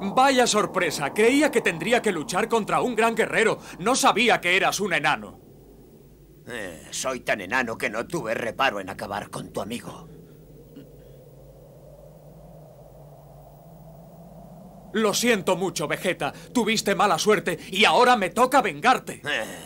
Vaya sorpresa. Creía que tendría que luchar contra un gran guerrero. No sabía que eras un enano. Eh, soy tan enano que no tuve reparo en acabar con tu amigo. Lo siento mucho, Vegeta. Tuviste mala suerte y ahora me toca vengarte. Eh,